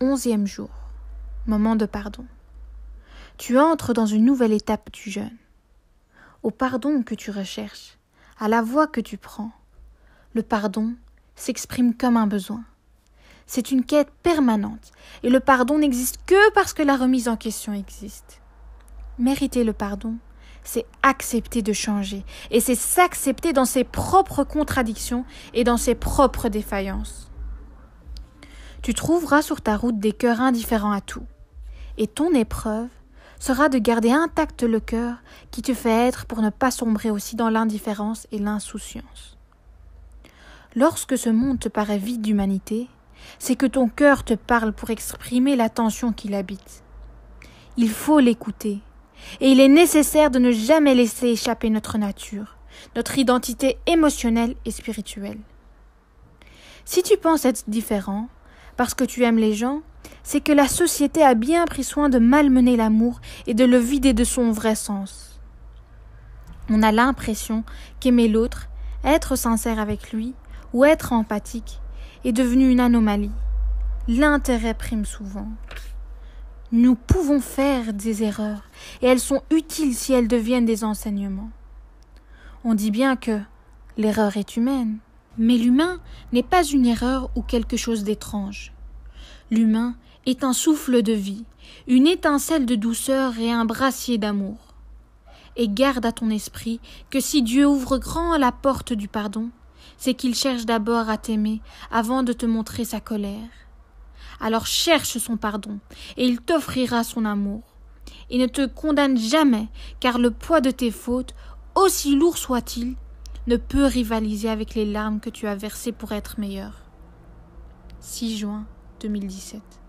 onzième jour, moment de pardon. Tu entres dans une nouvelle étape du jeûne. Au pardon que tu recherches, à la voie que tu prends, le pardon s'exprime comme un besoin. C'est une quête permanente, et le pardon n'existe que parce que la remise en question existe. Mériter le pardon, c'est accepter de changer, et c'est s'accepter dans ses propres contradictions et dans ses propres défaillances tu trouveras sur ta route des cœurs indifférents à tout. Et ton épreuve sera de garder intact le cœur qui te fait être pour ne pas sombrer aussi dans l'indifférence et l'insouciance. Lorsque ce monde te paraît vide d'humanité, c'est que ton cœur te parle pour exprimer l'attention qui habite. Il faut l'écouter, et il est nécessaire de ne jamais laisser échapper notre nature, notre identité émotionnelle et spirituelle. Si tu penses être différent, parce que tu aimes les gens, c'est que la société a bien pris soin de malmener l'amour et de le vider de son vrai sens. On a l'impression qu'aimer l'autre, être sincère avec lui, ou être empathique, est devenu une anomalie. L'intérêt prime souvent. Nous pouvons faire des erreurs, et elles sont utiles si elles deviennent des enseignements. On dit bien que l'erreur est humaine, mais l'humain n'est pas une erreur ou quelque chose d'étrange. L'humain est un souffle de vie, une étincelle de douceur et un brassier d'amour. Et garde à ton esprit que si Dieu ouvre grand la porte du pardon, c'est qu'il cherche d'abord à t'aimer avant de te montrer sa colère. Alors cherche son pardon, et il t'offrira son amour. Et ne te condamne jamais, car le poids de tes fautes, aussi lourd soit-il, ne peut rivaliser avec les larmes que tu as versées pour être meilleur. 6 juin 2017